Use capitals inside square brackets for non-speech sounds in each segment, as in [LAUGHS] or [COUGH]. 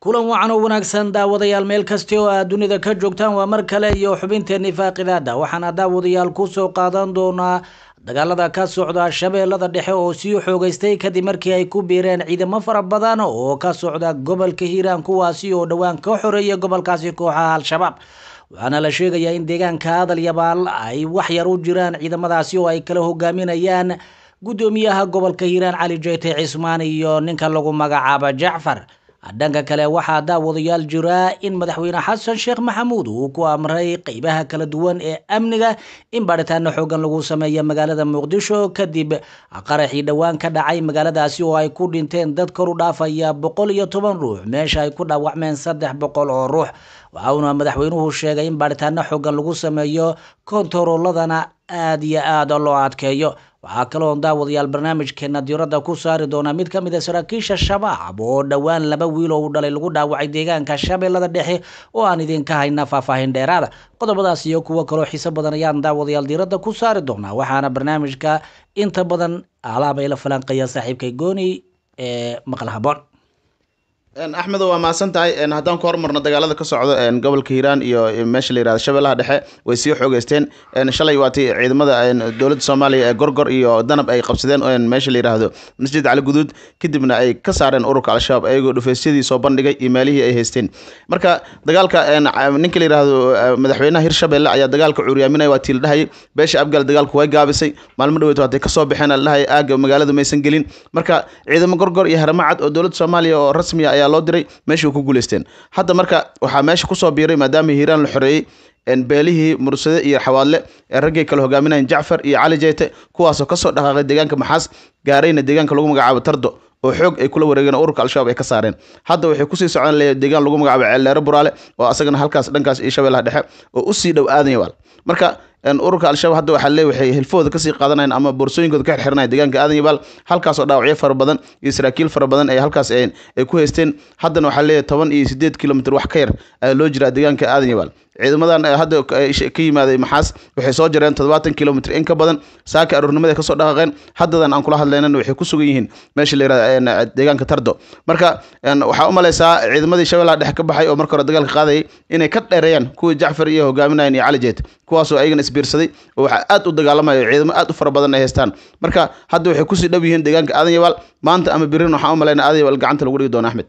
kulan wacan oo wanaagsan daawadayaal meel kasti oo aad dunida ka joogtaan waa mar kale iyo xubinteenii faaqidaada waxaana daawadayaal ku soo qaadan doonaa dagaalada ka socda shabeellada dhexe oo sii xoogaystay kadib markii ay ku biireen ciidamo fara badan oo ka socda gobolka hiiraan kuwaasi oo dhowaan ka xoreeya gobolkaasi kooxaha al-shabaab waxaana la sheegayaa in deegaanka adal yabaal ay wax yar u jiraan ciidamadaasi oo ay kala hogaaminayaan guddoomiyaha gobolka hiiraan cali jeyte cismaan iyo ninka lagu magacaaba jacfar dhanka kale waxaa daawadayaal jiraa in madaxweyne xasan sheekh maxamuud uu ku amray qeybaha kala duwan ee amniga in baadhitaano xooggan lagu sameeyo magaalada muqdisho kadib qaraxii dhowaan ka dhacay magaaladaasi oo ay ku dhinteen dad kor u dhaafaya boqol iyo toban ruux meesha ay ku dhaawacmeen saddex boqol oo ruux waxa madaxweynuhu sheegay in baadhitaano xooggan lagu sameeyo kontaroladana aad iyo aad loo adkeeyo waxaa kaloon daawadayaal barnaamijkeena diiradda ku saari doonaa mid ka mid a ah saraakiisha shabaab oo dhowaan laba wiil oo u dhalay lagu dhaawacay deegaanka shabeellada dhexe oo aan idinka haynaa faahfaahin dheeraada qodobadaas iyo kuwo kaloo xiise badan ayaan daawadayaal diiradda ku saari doonaa waxaana barnaamijka inta badan alaab ay la falanqeeya saaxiibkay gooni ee maqal haboon axmed waa mahadsan tahay haddaan ku hormarno dagaalada ka socda gobolka hiiraan iyo e, meesha la yihahdo shabeellaha dhexe way sii xoogeysteen shalay waatay ciidamada dowladda soomaaliya ee gorgor iyo danab ay qabsadeen meesha la yidhaahdo masjid cali guduud kadibna ay ka saareen ururka al-shabaab ayagoo dhufaysyadii soo bandhigay iyo meelihii ay haysteen marka dagaalka ninka la yidhaahdo e, madaxweynaha hir shabeelle ayaa dagaalka cuuryaaminaya waa tii beesha abgaal dagaalku way gaabisay maalmo dhaweyd waatay kasoo baxeen la dhahay magaaladu maysan gelin marka ciidamo gorgor iyo haramacad oo dowladda soomaaliya oo rasmiya ayaa loo diray meeshii ku guuleysteen hadda marka waxaa meesha kusoo biiray maadaama hiiraan la xoreeyey beelihii mursade iyo xawaadle ee raggay kale hogaaminayan jacfar iyo cali jeyte kuwaasoo kasoo dhaqaaqay deegaanka maxaas gaarayna deegaanka lagu magacaabo tardo oo xoog ay kula wareegeen oo ururka al-shabaab ay ka saareen hadda waxay kusii socon leeya deegaan lagu magacaabo ceelleere buraale oo asagana halkaas dhankaas iyo shabeelaha dhexe oo usii dhow aadanyawaal marka ururka al-shabaab hadda waxaa lee waxay hilfahooda kasii qaadanayaan ama boorsooyinkooda ka xirxiranaya deegaanka aadan iyo halkaasoo dhaawacyo fara badan iyo saraakiil fara badan ay halkaas ay ku haysteen haddana waxaa leeyahay toban iyo siddeed kilomitr wax ka yar ayaa loo jiraa deegaanka aadan iyo ciidamadan eh, hadda eh, ka yimaaday maxaas waxay soo jareen toddobaatan kilomitr in ka badan saaka aroornimada kasoo dhaqaqeen haddadan aan kula hadlaynana waxay ku sugan yihiin meesha la yirahda eh, deegaanka tardo marka waxaa u malaysaa ciidamadii shabeellaha dhex ka baxay oo marka hore dagaalka qaadayay inay ka dheereeyaan kuwii jacfar iyo hogaaminayan iyo cali kuwaasoo ayagana isbiirsaday oo waxaa aad u dagaalamaya ciidamo aad u fara badan ay haystaan marka hadda waxay kusii dhow yihiin deegaanka aadan yabaal maanta ama birin waxaan u malaynaa aadan yabaal gacanta lagu dhigi doona axmed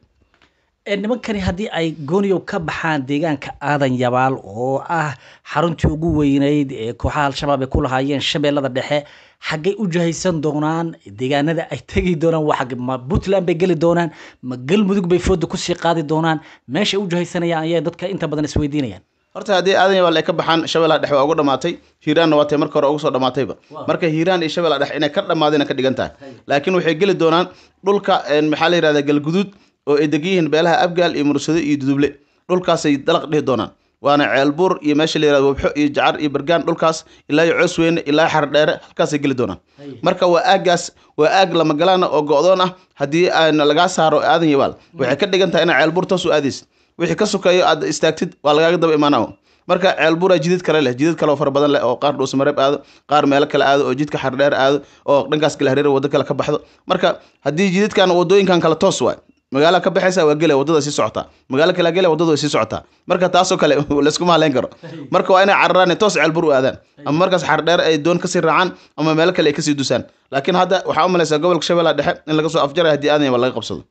nimankani haddii ay gooniyow ka baxaan deegaanka aadan yabaal oo ah xaruntii ugu weyneyd ee kooxaha al-shabaab ay ku lahaayeen shabeellada dhexe xaggay u jahaysan doonaan deegaanada ay tegi doonaan waa puntland bay geli doonaan ma galmudug bay fooda kusii qaadi doonaan meeshay u jahaysanayaan ayaa dadka inta badan isweydiinayaan horta haddii aadan yabaal ay ka baxaan shabeellaha dhexe waa ugu dhamaatay hiiraanna waa marka hore ugu soo dhamaatayba marka hiiraan iyo shabeellaha dhexe inay ka dhamaadeen ka dhigan tahay laakiin waxay geli doonaan dhulka maxaa la yihahdaa galguduud oo ay deg yihiin beelaha abgaal iyo mursado iyo duduble dhulkaasay dalaq dhihi doonaan waana ceelbuur iyo meesha la yirahdo wabxo iyo jacar iyo bergaan dhulkaas ilaa iyo coos weyne ilaa xardheere halkaasay geli doonaan marka waa aaggaas waa aag lama oo go-doon ah haddii aana lagaa saaro aadan yabaal mm. waxay ka dhigan tahay inaa ceelbuur toos u aadaysid wixii ka sokeeyo aad istaagtid waa lagaaga daba imaanaa marka ceelbuura jidid kale leh jidid kaleo fara badan leh oo qaar dhuusamareeb aado qaar meelo kale aado oo jidka xardheer aado oo dhankaas kale hareer waddo kale ka baxdo marka haddii jididkan wadooyinkan kale toos waay magaalo ka baxaysa waa gela wadada sii socotaa magaalo kalea gela wadadu way sii socotaa marka taasoo kale [LAUGHS] layskuma haleyn karo marka waa inay cararaan toos ceelbur u aadaan ama markaas xardheer ay doon kasii raacaan ama meelo kale ay kasii dusaan laakiin hadda waxaa u malaysaa gobolka shabeellaha dhexe in laga soo afjaray haddii aadan laga qabsado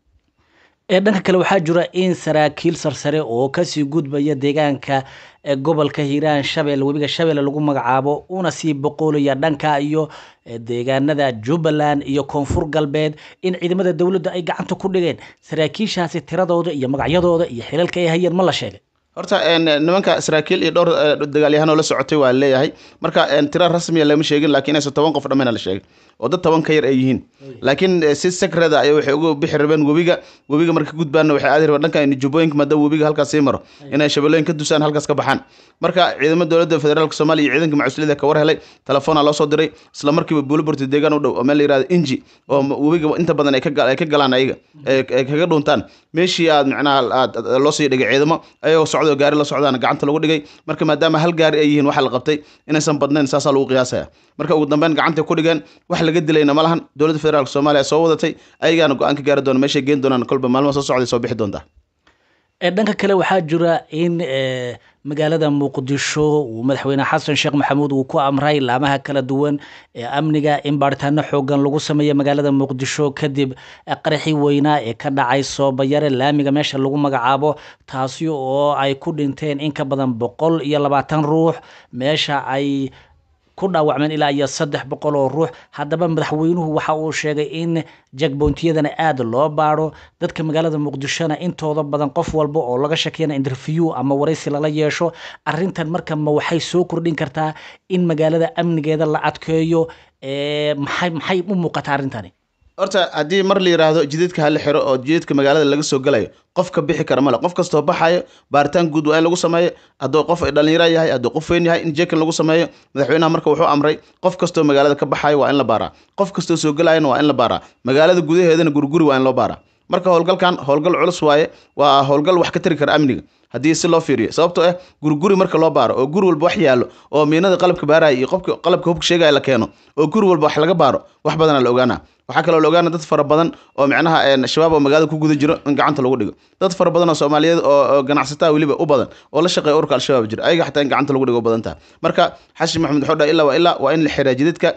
dhanka kale waxaa jira in saraakiil sarsare oo kasii gudbaya deegaanka gobolka hiiraan shabeel webiga shabeelle lagu magacaabo una sii boqoolaya dhanka iyo deegaanada jubbaland iyo koonfur galbeed in ciidamada dowladda ay gacanta ku dhigeen saraakiishaasi tiradooda iyo magacyadooda iyo xilalka ay hayeen ma la sheegay horta eh, nimanka saraakiil iyo dhowr eh, dagaalyahanoo la socotay waa leeyahay marka tira rasmiya ah lama sheegin laakiin inayso toban qof dhammayna la sheegay oo dad toban ka yar ay yihiin laakiin eh, si sakrada ah ay waxay uga bixi rabeen webiga webiga marka gudbaanna waxay aadi rabeen dhanka jubbooyinka maadaama webiga halkaas maro inay shabeellooyin ka dusaan halkaas ka baxaan marka ciidamo dowladda federaalka soomaaliya iyo ciidanka macusliyada ka war helay telefoona loo soo diray isla markiiba buuliburti deegaan u dhow oo meel la yirahdo inji oo webiga inta badan ay ka galaan ayaga kaga dhuntaan meeshii aad macnaha aad loo sii dhigay ciidamo ayagoo socda oo gaari la socdaana gacanta lagu dhigay marka maadaama hal gaari ay yihiin waxa la qabtay inaysan badnayn saasaa lagu qiyaasaya marka ugu dambeyn gacantay ku dhigeen wax laga dilayna ma lahan dowladda federaalk soomaaliya soo wadatay ayagaana go-aan ka gaari doona meeshay geeni doonaan kolba maalmaha soo socday soo bixi doontaa dhanka kale waxaa jira in magaalada muqdisho uu madaxweyne xasan sheekh maxamuud uu ku amray laamaha kala duwan ee amniga in baaritaano xooggan lagu sameeyo magaalada muqdisho kadib qaraxii weynaa ee ka dhacay soobayare laamiga meesha lagu magacaabo taasi oo ay ku dhinteen in ka badan boqol iyo labaatan ruux meesha ay ku dhaawacmeen ilaa iyo saddex boqol oo ruux haddaba madaxweynuhu waxa uu sheegay in jakboontiyadana aad loo baaro dadka magaalada muqdishona intooda badan qof walba oo laga shakiyana interview ama waraysi lala yeesho arintan marka ma waxay soo kordhin kartaa in magaalada amnigeeda la adkeeyo maxay u muuqataa arrintani horta haddii mar la yiraahdo jidadka hala xiro oo jidiidka magaalada laga soo galayo qof ka bixi kara male qof kastoo baxayo baaritaan guud waa in lagu sameeyo hadduu qof dhalinyaro yahay hadduu qof weyn yahay in jekin lagu sameeyo madaxweynaha marka wuxuu amray qof kastoo magaalada ka baxayo waa in la baaraa qof kastoo soo galayana waa in la baaraa magaalada gudaheedana guriguri waa in loo baaraa marka howlgalkan howlgal culus waaye waa howlgal wax ka tari kara amniga haddii si loo fiiriyo sababtoo ah guriguri marka loo baaro oo guri walba wax yaalo oo miinada qalabka baaraya iyo qofka qalabka hubka sheegaya la keeno oo guri walba wax laga baaro wax badana la ogaana waxaa kaloo la ogaana dad fara badan oo micnaha eh, shabaab oo magaalada ku guda jiro in gacanta lagu dhigo dad fara badan oo soomaaliyeed oo ganacsataa weliba u badan oo la shaqeeya urka al-shabaab jira ayaga xataa in gacanta lagu dhigo u marka xashin maxamed xodha ilaa waa ilaa waa in la xiraa jidadka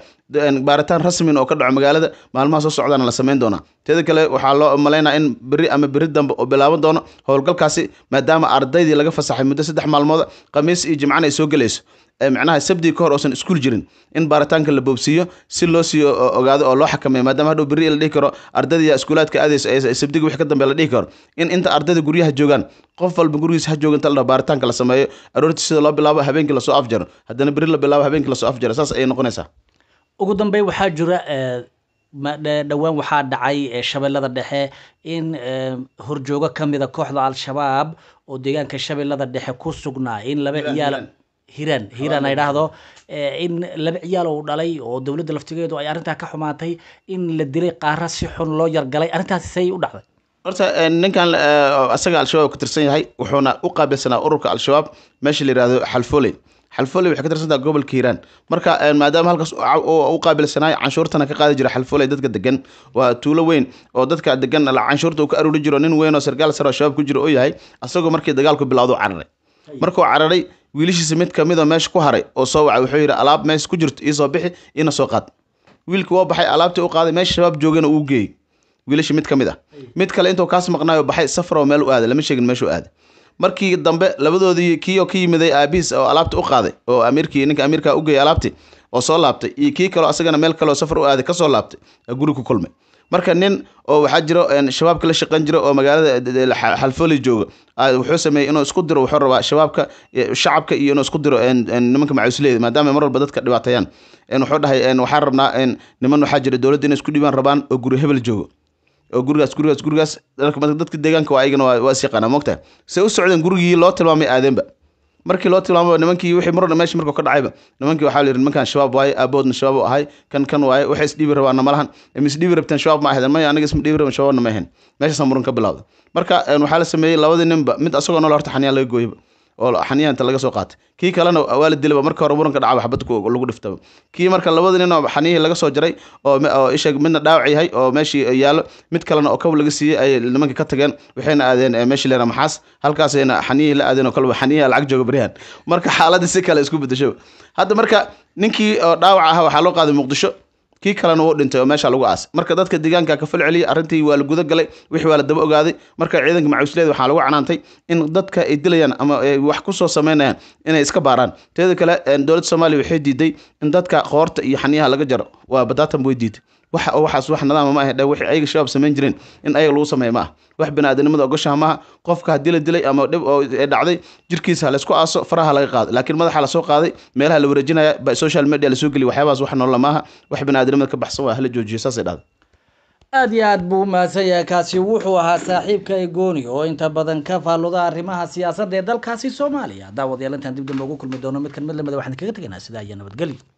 baaritaan rasmin ah oo ka dhaco magaalada maalmaha soo socdaana la samayn doonaa teeda kale waxaa loo malaynaya in beri ama beri dambe oo bilaaban doono howlgalkaasi maadaama ardaydii laga fasaxay muddo saddex maalmooda khamiis iyo jimcana ay soo gelayso micnaha sabdii ka hor oosan iskuul jirin in baaritaanka la boobsiiyo si loo sii ogaado oo loo xakameeyo maadaama hadhow berri la dhihi karo ardayda iskuulaadka aadaysa sabdiga wixii ka dambe la dhihi karo in inta ardayda guryaha joogaan qof walba gurigiis ha jooga inta baaritaanka la sameeyo aroortii sida loo bilaabo habeenkii lasoo afjaro haddana berri la bilaabo habeenkii lasoo afjaro saas ayay noqonaysaa ugu dambeyn waxaa jira dhowaan waxaa dhacay shabeellada dhexe in horjoogo ka mida kooxda al-shabaab oo deegaanka shabeellada dhexe ku sugnaa in laba ciyaal hiran hiran ay dhahdo eh, in laba ciyaal uu dhalay oo dowladda laftigeedu ay arrintaa ka xumaatay in la dilay qaara si xun loo yargalay arrintaasi say u dhacday horta eh, ninkan eh, asaga al-shabaab ka tirsan yahay wuxuuna u qaabilsanaa ururka al-shabaab meesha la yihahdo xalfoley xalfoley waxay ka tirsantaa gobolka hiiraan marka maadaama halkaas u qaabilsanaay canshuurtana ka qaadi jira xalfoley dadka degan waa tuulo weyn oo dadka degan canshuurta uu ka aruuri jiro nin weyn oo sarkaal sare oo shabaab ku jiro oo yahay asagoo markii dagaalku bilowda cararay markuu cararay wiilashiisa mid ka kamida meesha ku haray oo soo wacay wuxuu yidhi alaab meesha ku jirto iisoo bixi iina soo qaad wiilkii waa baxay alaabtii u qaaday meesha shabaab joogana uu geeyey wiilashii mid ka mid a ah. mid kale intuu kaas maqnaayo baxay safar oo meel u aaday lama sheegin meeshuu aaday markii dambe labadoodii kiioo ka yimiday aabihiis oo alaabta u qaaday oo amiirkii ninka amiirka u geeyey alaabtii oo soo laabtay iyo kii kaleo asagana meel kaleoo safar u aaday ka soo laabtay guri ku kulmay marka nin oo waxaa jiro shabaabka la shaqeyn jira oo magaalada xalfooli jooga ah, wuxuu sameeyey inuu isku diro wuxuu rabaa shabaabka shacabka iyo inuu isku diro nimanka macuusleyda maadaama mar walba dadka dhibaatayaan wuxuu dhahay waxaan rabnaa niman waxaa jira dowladda inay isku dhibaan rabaan oo guri hebel joogo oo gurigaas gurigaas gurigaas dadka deegaanka waa ayagana waa is yaqaana moogtahay se u socdeen gurigii loo tilmaamay aadeenba markii loo tilmaamo nimankii wixii muran meeshii markuu ka dhacayba nimankii waxaa la yidhi nimankan shabaab waaye aaboodna shabaab u ahay kan kan waaye waxay isdhiibi rabaanna ma lahan isdhiibi rabteen shabaab ma ahaydeen maya anaga isma dhiibi raban shabaabna ma ahayn meeshaasaa muran ka bilawda marka waxaa la sameeyey labadii ninba mid asagoo nool ah horta xaniyaan laga gooyba oo xaniyaanta laga soo qaatay kii kalena waa la waalidilba marka hore muranka dhacaba xabad lagu dhiftaba kii marka labada nin oo xaniyihii laga soo jaray oo isha midna dhaawac yahay oo meeshii yaallo mid kalena oo kaw laga siiyey ay nimanka ka tageen waxayna aadeen meeshii leena maxaas halkaasayna xaniyihii la aadeen oo kalba xaniyihi lacag jooga berihan marka xaaladii si kale isku bedeshoba hadda marka ninkii oo dhaawac ahaa waxaa loo qaaday muqdisho kii kalena uu dhintay oo meesha lagu aasay marka dadka deegaanka ka falceliyay arrintii waa la guda galay wixii waa la daba ogaaday marka ciidanka macuusleed waxaa lagu canaantay in dadka ay dilayaan ama ay wax ku soo sameynayaan inay iska baaraan teeda kale dowladda soomaaliya waxay diiday in dadka qoorta iyo xaniyaha laga jaro waa badaatan way diiday wax waxaas wax nadaama ma ah dhe wixii ayaga shabaab samayn jireen in ayaga lagu sameeya ma ah wax biniaadamnimada ogoshaha maaha qofka haddii la dilay ama dhib oo dhacday jirkiisa halaysku aaso faraha laga qaaday laakiin madaxa lasoo qaaday meelaha la wareejinaya social media lasoo geliya waxyaabahaas wax noolla maaha wax biniaadamnimada ka baxsan waa hala joojiyo saasay dhahday aada iyo aada buu umahadsan yahay kaasi wuxuu ahaa saaxiibka egooni oo inta badan ka faaluda arrimaha siyaasadda ee dalkaasi soomaaliya daawadyaelintan dib dambe ugu kulmi doono mid mid lamida waxaan kaga teganaa sidaa iyo nabadgelyo